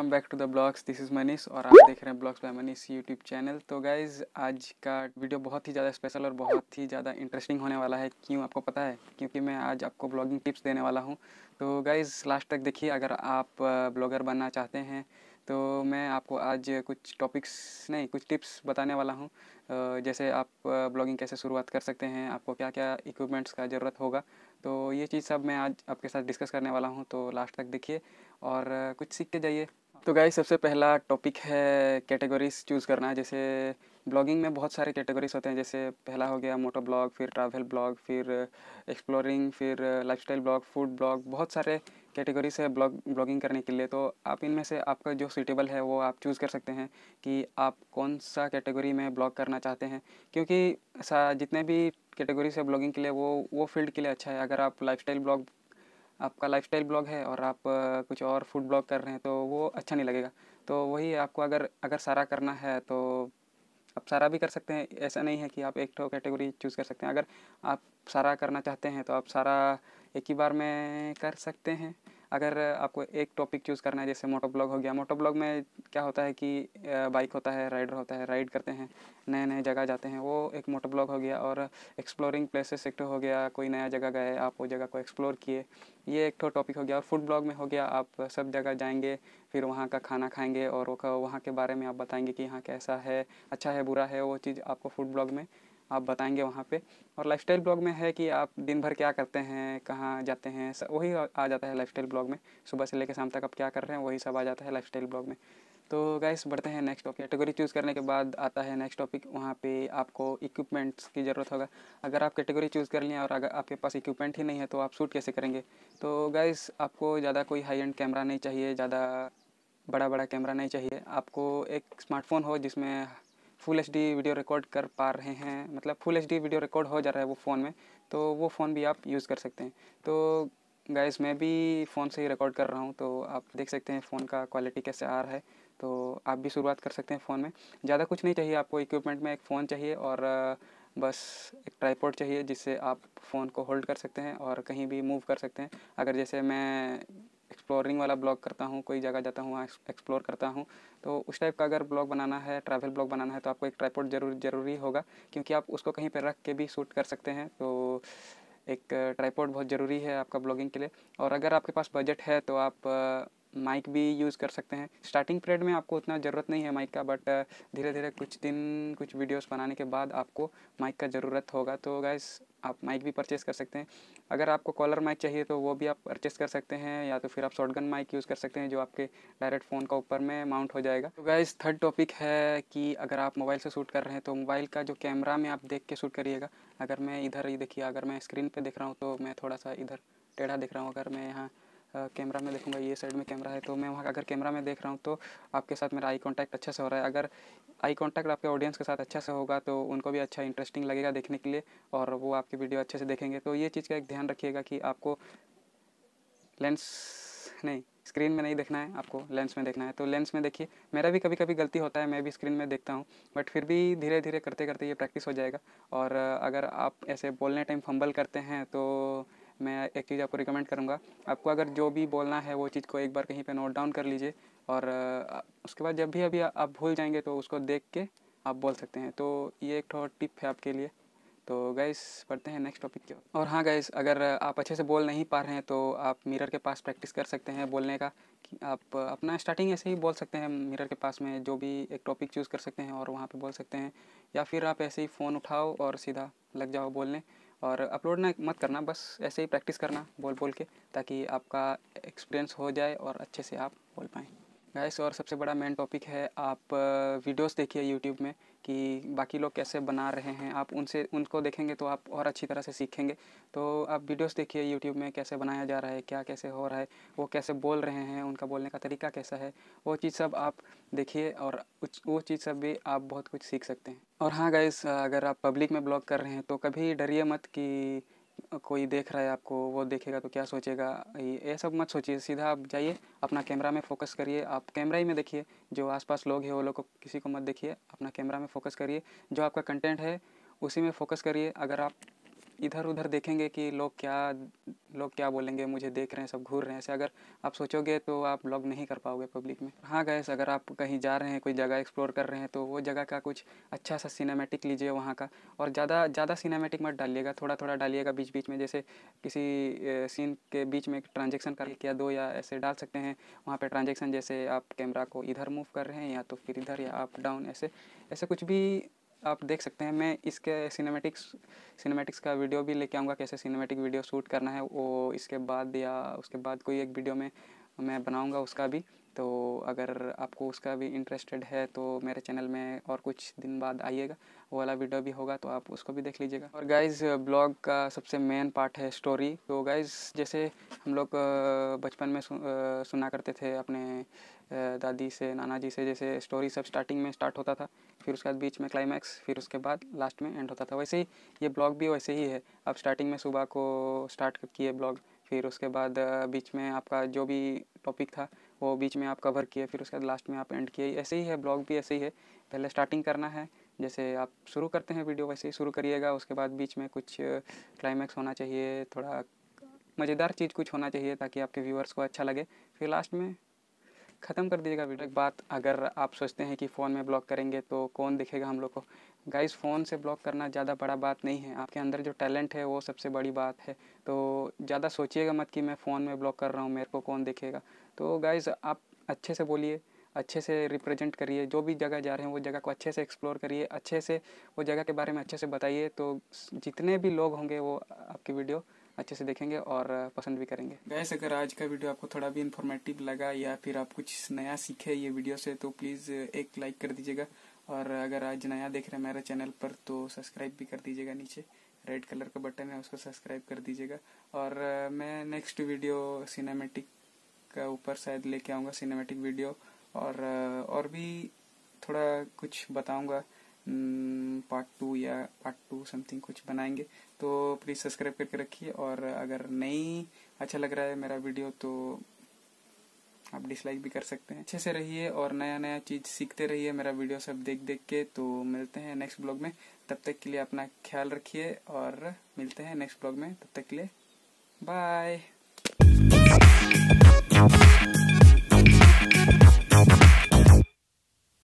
welcome back to the vlogs this is Manish और आप देख रहे हैं vlogs by Manish YouTube channel तो गाइज आज का वीडियो बहुत ही ज़्यादा स्पेशल और बहुत ही ज़्यादा इंटरेस्टिंग होने वाला है क्यों आपको पता है क्योंकि मैं आज आपको ब्लॉगिंग टिप्स देने वाला हूँ तो गाइज लास्ट तक देखिए अगर आप ब्लॉगर बनना चाहते हैं तो मैं आपको आज कुछ टॉपिक्स नहीं कुछ टिप्स बताने वाला हूँ जैसे आप ब्लॉगिंग कैसे शुरुआत कर सकते हैं आपको क्या क्या इक्विपमेंट्स का ज़रूरत होगा तो ये चीज़ सब मैं आज आपके साथ डिस्कस करने वाला हूँ तो लास्ट तक देखिए और कुछ सीख के जाइए तो गाइस सबसे पहला टॉपिक है कैटेगरीज चूज़ करना जैसे ब्लॉगिंग में बहुत सारे कैटेगरीज होते हैं जैसे पहला हो गया मोटो ब्लॉग फिर ट्रैवल ब्लॉग फिर एक्सप्लोरिंग फिर लाइफस्टाइल ब्लॉग फूड ब्लॉग बहुत सारे कैटेगरीज है ब्लॉग ब्लॉगिंग करने के लिए तो आप इनमें से आपका जो सूटेबल है वो आप चूज़ कर सकते हैं कि आप कौन सा कैटेगरी में ब्लॉग करना चाहते हैं क्योंकि जितने भी कैटेगरी से ब्लॉगिंग के लिए वो वो फील्ड के लिए अच्छा है अगर आप स्टाइल ब्लॉग आपका लाइफस्टाइल ब्लॉग है और आप कुछ और फूड ब्लॉग कर रहे हैं तो वो अच्छा नहीं लगेगा तो वही आपको अगर अगर सारा करना है तो आप सारा भी कर सकते हैं ऐसा नहीं है कि आप एक कैटेगरी चूज़ कर सकते हैं अगर आप सारा करना चाहते हैं तो आप सारा एक ही बार में कर सकते हैं अगर आपको एक टॉपिक चूज़ करना है जैसे मोटो ब्लॉग हो गया मोटो ब्लॉग में क्या होता है कि बाइक होता है राइडर होता है राइड करते हैं नए नए जगह जाते हैं वो एक मोटो ब्लॉग हो गया और एक्सप्लोरिंग प्लेसेस एक हो गया कोई नया जगह गए आप वो जगह को एक्सप्लोर किए ये एक टॉपिक हो गया और फूड ब्लॉग में हो गया आप सब जगह जाएंगे फिर वहाँ का खाना खाएंगे और वहाँ के बारे में आप बताएंगे कि यहाँ कैसा है अच्छा है बुरा है वो चीज़ आपको फूड ब्लॉग में आप बताएंगे वहाँ पे और लाइफस्टाइल ब्लॉग में है कि आप दिन भर क्या करते हैं कहाँ जाते हैं वही आ जाता है लाइफस्टाइल ब्लॉग में सुबह से लेकर शाम तक आप क्या कर रहे हैं वही सब आ जाता है लाइफस्टाइल ब्लॉग में तो गैस बढ़ते हैं नेक्स्ट टॉपिक कैटेगरी चूज़ करने के बाद आता है नेक्स्ट टॉपिक वहाँ पे आपको इक्विपमेंट्स की ज़रूरत होगा अगर आप कैटेगरी चूज़ कर लें और अगर आपके पास इक्विपमेंट ही नहीं है तो आप शूट कैसे करेंगे तो गैस आपको ज़्यादा कोई हाई एंड कैमरा नहीं चाहिए ज़्यादा बड़ा बड़ा कैमरा नहीं चाहिए आपको एक स्मार्टफोन हो जिसमें फुल एच वीडियो रिकॉर्ड कर पा रहे हैं मतलब फुल एच वीडियो रिकॉर्ड हो जा रहा है वो फ़ोन में तो वो फ़ोन भी आप यूज़ कर सकते हैं तो गाइस मैं भी फ़ोन से ही रिकॉर्ड कर रहा हूँ तो आप देख सकते हैं फ़ोन का क्वालिटी कैसे आ रहा है तो आप भी शुरुआत कर सकते हैं फ़ोन में ज़्यादा कुछ नहीं चाहिए आपको इक्विपमेंट में एक फ़ोन चाहिए और बस एक ट्राईपोर्ट चाहिए जिससे आप फ़ोन को होल्ड कर सकते हैं और कहीं भी मूव कर सकते हैं अगर जैसे मैं एक्सप्लोरिंग वाला ब्लॉग करता हूँ कोई जगह जाता हूँ वहाँ एक्सप्लोर करता हूँ तो उस टाइप का अगर ब्लॉग बनाना है ट्रैवल ब्लॉग बनाना है तो आपको एक ट्राईपोर्ट जरूर ज़रूरी होगा क्योंकि आप उसको कहीं पर रख के भी शूट कर सकते हैं तो एक ट्राईपोर्ट बहुत ज़रूरी है आपका ब्लॉगिंग के लिए और अगर आपके पास बजट है तो आप माइक भी यूज़ कर सकते हैं स्टार्टिंग पीरियड में आपको उतना ज़रूरत नहीं है माइक का बट धीरे धीरे कुछ दिन कुछ वीडियोस बनाने के बाद आपको माइक का ज़रूरत होगा तो गैस आप माइक भी परचेस कर सकते हैं अगर आपको कॉलर माइक चाहिए तो वो भी आप परचेस कर सकते हैं या तो फिर आप शॉर्ट माइक यूज़ कर सकते हैं जो आपके डायरेक्ट फ़ोन का ऊपर में माउंट हो जाएगा तो गाइज थर्ड टॉपिक है कि अगर आप मोबाइल से शूट कर रहे हैं तो मोबाइल का जो कैमरा में आप देख के शूट करिएगा अगर मैं इधर ही देखिए अगर मैं स्क्रीन पर देख रहा हूँ तो मैं थोड़ा सा इधर टेढ़ा देख रहा हूँ अगर मैं यहाँ कैमरा में देखूँगा ये साइड में कैमरा है तो मैं वहाँ अगर कैमरा में देख रहा हूँ तो आपके साथ मेरा आई कॉन्टैक्ट अच्छा से हो रहा है अगर आई कॉन्टैक्ट आपके ऑडियंस के साथ अच्छा से होगा तो उनको भी अच्छा इंटरेस्टिंग लगेगा देखने के लिए और वो आपकी वीडियो अच्छे से देखेंगे तो ये चीज़ का एक ध्यान रखिएगा कि आपको लेंस नहीं स्क्रीन में नहीं देखना है आपको लेंस में देखना है तो लेंस में देखिए मेरा भी कभी कभी गलती होता है मैं भी स्क्रीन में देखता हूँ बट फिर भी धीरे धीरे करते करते ये प्रैक्टिस हो जाएगा और अगर आप ऐसे बोलने टाइम फंबल करते हैं तो मैं एक चीज़ आपको रिकमेंड करूँगा आपको अगर जो भी बोलना है वो चीज़ को एक बार कहीं पर नोट डाउन कर लीजिए और उसके बाद जब भी अभी आप भूल जाएंगे तो उसको देख के आप बोल सकते हैं तो ये एक टिप है आपके लिए तो गैस पढ़ते हैं नेक्स्ट टॉपिक की और हाँ गैस अगर आप अच्छे से बोल नहीं पा रहे हैं तो आप मिरर के पास प्रैक्टिस कर सकते हैं बोलने का कि आप अपना स्टार्टिंग ऐसे ही बोल सकते हैं मिरर के पास में जो भी एक टॉपिक चूज़ कर सकते हैं और वहाँ पे बोल सकते हैं या फिर आप ऐसे ही फ़ोन उठाओ और सीधा लग जाओ बोलने और अपलोड ना मत करना बस ऐसे ही प्रैक्टिस करना बोल बोल के ताकि आपका एक्सपीरियंस हो जाए और अच्छे से आप बोल पाएँ गैस और सबसे बड़ा मेन टॉपिक है आप वीडियोस देखिए यूट्यूब में कि बाकी लोग कैसे बना रहे हैं आप उनसे उनको देखेंगे तो आप और अच्छी तरह से सीखेंगे तो आप वीडियोस देखिए यूट्यूब में कैसे बनाया जा रहा है क्या कैसे हो रहा है वो कैसे बोल रहे हैं उनका बोलने का तरीका कैसा है वो चीज़ सब आप देखिए और वो चीज़ सब भी आप बहुत कुछ सीख सकते हैं और हाँ गाइस अगर आप पब्लिक में ब्लॉग कर रहे हैं तो कभी डरिए मत कि कोई देख रहा है आपको वो देखेगा तो क्या सोचेगा ये सब मत सोचिए सीधा आप जाइए अपना कैमरा में फोकस करिए आप कैमरा ही में देखिए जो आसपास लोग हैं वो लोग को किसी को मत देखिए अपना कैमरा में फोकस करिए जो आपका कंटेंट है उसी में फोकस करिए अगर आप इधर उधर देखेंगे कि लोग क्या लोग क्या बोलेंगे मुझे देख रहे हैं सब घूर रहे हैं ऐसे अगर आप सोचोगे तो आप ब्लॉग नहीं कर पाओगे पब्लिक में हाँ गैस अगर आप कहीं जा रहे हैं कोई जगह एक्सप्लोर कर रहे हैं तो वो जगह का कुछ अच्छा सा सिनेमेटिक लीजिए वहाँ का और ज़्यादा ज़्यादा सिनेमेटिक मत डालिएगा थोड़ा थोड़ा डालिएगा बीच बीच में जैसे किसी सीन के बीच में ट्रांजेक्शन कर या दो या ऐसे डाल सकते हैं वहाँ पर ट्रांजेक्शन जैसे आप कैमरा को इधर मूव कर रहे हैं या तो फिर इधर या अप डाउन ऐसे ऐसे कुछ भी आप देख सकते हैं मैं इसके सिनेमेटिक्स सिनेमेटिक्स का वीडियो भी लेके आऊँगा कैसे सिनेमेटिक वीडियो शूट करना है वो इसके बाद या उसके बाद कोई एक वीडियो में मैं बनाऊँगा उसका भी तो अगर आपको उसका भी इंटरेस्टेड है तो मेरे चैनल में और कुछ दिन बाद आइएगा वो वाला वीडियो भी होगा तो आप उसको भी देख लीजिएगा और गाइज ब्लॉग का सबसे मेन पार्ट है स्टोरी तो गाइज जैसे हम लोग बचपन में सुना करते थे अपने दादी से नाना जी से जैसे स्टोरी सब स्टार्टिंग में स्टार्ट होता था फिर उसके बाद बीच में क्लाइमैक्स फिर उसके बाद लास्ट में एंड होता था वैसे ही ये ब्लॉग भी वैसे ही है आप स्टार्टिंग में सुबह को स्टार्ट किए ब्लॉग फिर उसके बाद बीच में आपका जो भी टॉपिक था वो बीच में आप कवर किए फिर उसके बाद लास्ट में आप एंड किए ऐसे ही है ब्लॉग भी ऐसे ही है पहले स्टार्टिंग करना है जैसे आप शुरू करते हैं वीडियो वैसे ही शुरू करिएगा उसके बाद बीच में कुछ क्लाइमैक्स होना चाहिए थोड़ा मज़ेदार चीज़ कुछ होना चाहिए ताकि आपके व्यूअर्स को अच्छा लगे फिर लास्ट में ख़त्म कर दीजिएगा वीडियो एक बात अगर आप सोचते हैं कि फ़ोन में ब्लॉक करेंगे तो कौन दिखेगा हम लोग को गाइस फ़ोन से ब्लॉक करना ज़्यादा बड़ा बात नहीं है आपके अंदर जो टैलेंट है वो सबसे बड़ी बात है तो ज़्यादा सोचिएगा मत कि मैं फ़ोन में ब्लॉक कर रहा हूँ मेरे को कौन दिखेगा तो गाइस आप अच्छे से बोलिए अच्छे से रिप्रेजेंट करिए जो भी जगह जा रहे हैं वो जगह को अच्छे से एक्सप्लोर करिए अच्छे से वो जगह के बारे में अच्छे से बताइए तो जितने भी लोग होंगे वो आपकी वीडियो अच्छे से देखेंगे और पसंद भी करेंगे गैस अगर आज का वीडियो आपको थोड़ा भी इन्फॉर्मेटिव लगा या फिर आप कुछ नया सीखे ये वीडियो से तो प्लीज़ एक लाइक कर दीजिएगा और अगर आज नया देख रहे हैं मेरे चैनल पर तो सब्सक्राइब भी कर दीजिएगा नीचे रेड कलर का बटन है उसको सब्सक्राइब कर दीजिएगा और मैं नेक्स्ट वीडियो सिनेमेटिक का ऊपर शायद लेके आऊँगा सिनेमेटिक वीडियो और और भी थोड़ा कुछ बताऊँगा पार्ट हम्म, टू या पार्ट टू समथिंग कुछ बनाएंगे तो प्लीज़ सब्सक्राइब करके रखिए और अगर नहीं अच्छा लग रहा है मेरा वीडियो तो आप डिसलाइक भी कर सकते हैं अच्छे से रहिए और नया नया चीज़ सीखते रहिए मेरा वीडियो सब देख देख के तो मिलते हैं नेक्स्ट ब्लॉग में तब तक के लिए अपना ख्याल रखिए और मिलते हैं नेक्स्ट ब्लॉग में तब तक के लिए बाय